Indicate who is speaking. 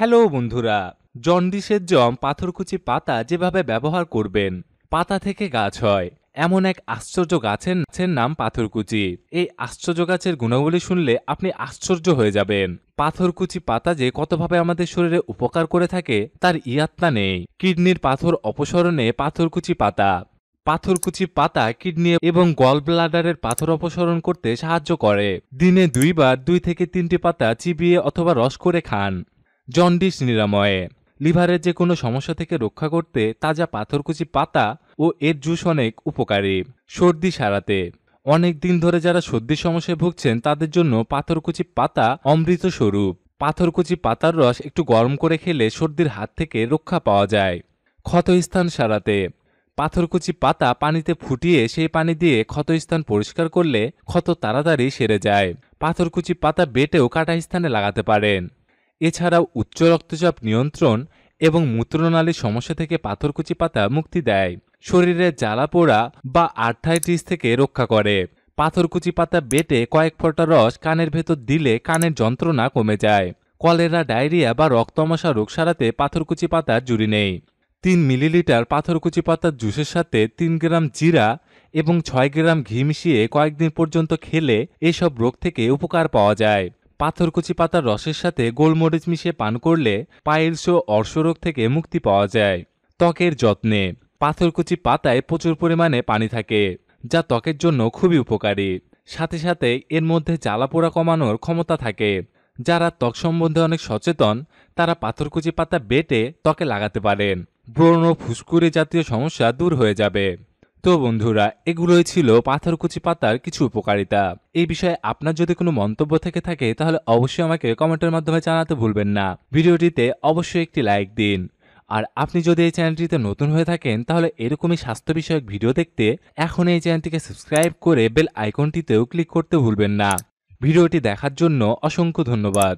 Speaker 1: hello বন্ধুরা জন্ডিসের জম পাথরকুচি পাতা যেভাবে ব্যবহার করবেন পাতা থেকে গাছ হয় এমন এক আশ্চর্য গাছের নাম পাথরকুচি এই আশ্চর্য গাছের গুণাবলী শুনলে আপনি আশ্চর্য হয়ে যাবেন পাথরকুচি পাতা যে কতভাবে আমাদের শরীরে উপকার করে থাকে তার ইয়াত্মা নেই কিডনির পাথর অপসরণে পাথরকুচি পাতা পাথরকুচি পাতা কিডনি এবং গল ব্লাডারের পাথর অপসরণ করতে সাহায্য করে দিনে দুইবার দুই থেকে তিনটি পাতা চিবিয়ে অথবা রস করে খান জন্ডিস নিরাময়ে লিভারের যে কোনো সমস্যা থেকে রক্ষা করতে তাজা পাথরকুচি পাতা ও এর জুস অনেক উপকারী সর্দি সারাতে অনেক দিন ধরে যারা সর্দির সমস্যায় ভুগছেন তাদের জন্য পাথরকুচি পাতা অমৃত স্বরূপ পাথরকুচি পাতার রস একটু গরম করে খেলে সর্দির হাত থেকে রক্ষা পাওয়া যায় ক্ষতস্থান সারাতে পাথরকুচি পাতা পানিতে ফুটিয়ে সেই পানি দিয়ে ক্ষতস্থান পরিষ্কার করলে ক্ষত তাড়াতাড়ি সেরে যায় পাথরকুচি পাতা বেটেও কাটা স্থানে লাগাতে পারেন এছাড়াও উচ্চ রক্তচাপ নিয়ন্ত্রণ এবং মূত্রনালীর সমস্যা থেকে পাথরকুচি পাতা মুক্তি দেয় শরীরে জ্বালা পোড়া বা আর্থাইটিস থেকে রক্ষা করে পাথরকুচি পাতা বেটে কয়েক ফোঁটা রস কানের ভেতর দিলে কানের যন্ত্রণা কমে যায় কলেরা ডায়রিয়া বা রক্তমশা রোগ সারাতে পাথরকুচি পাতার জুড়ি নেই তিন মিলিলিটার পাথরকুচি পাতার জুসের সাথে তিন গ্রাম জিরা এবং ছয় গ্রাম ঘি মিশিয়ে কয়েকদিন পর্যন্ত খেলে এসব রোগ থেকে উপকার পাওয়া যায় পাথরকুচি পাতার রসের সাথে গোলমরিচ মিশিয়ে পান করলে পাইলস ও অর্শরোগ থেকে মুক্তি পাওয়া যায় ত্বকের যত্নে পাথরকুচি পাতায় প্রচুর পরিমাণে পানি থাকে যা ত্বকের জন্য খুবই উপকারী সাথে সাথে এর মধ্যে জ্বালাপোড়া কমানোর ক্ষমতা থাকে যারা ত্বক সম্বন্ধে অনেক সচেতন তারা পাথরকুচি পাতা বেটে ত্বকে লাগাতে পারেন ব্রণ ফুসকুড়ি জাতীয় সমস্যা দূর হয়ে যাবে তো বন্ধুরা এগুলোই ছিল পাথরকুচি পাতার কিছু উপকারিতা এই বিষয়ে আপনার যদি কোনো মন্তব্য থেকে থাকে তাহলে অবশ্যই আমাকে কমেন্টের মাধ্যমে জানাতে ভুলবেন না ভিডিওটিতে অবশ্যই একটি লাইক দিন আর আপনি যদি এই চ্যানেলটিতে নতুন হয়ে থাকেন তাহলে এরকমই স্বাস্থ্য বিষয়ক ভিডিও দেখতে এখন এই চ্যানেলটিকে সাবস্ক্রাইব করে বেল আইকনটিতেও ক্লিক করতে ভুলবেন না ভিডিওটি দেখার জন্য অসংখ্য ধন্যবাদ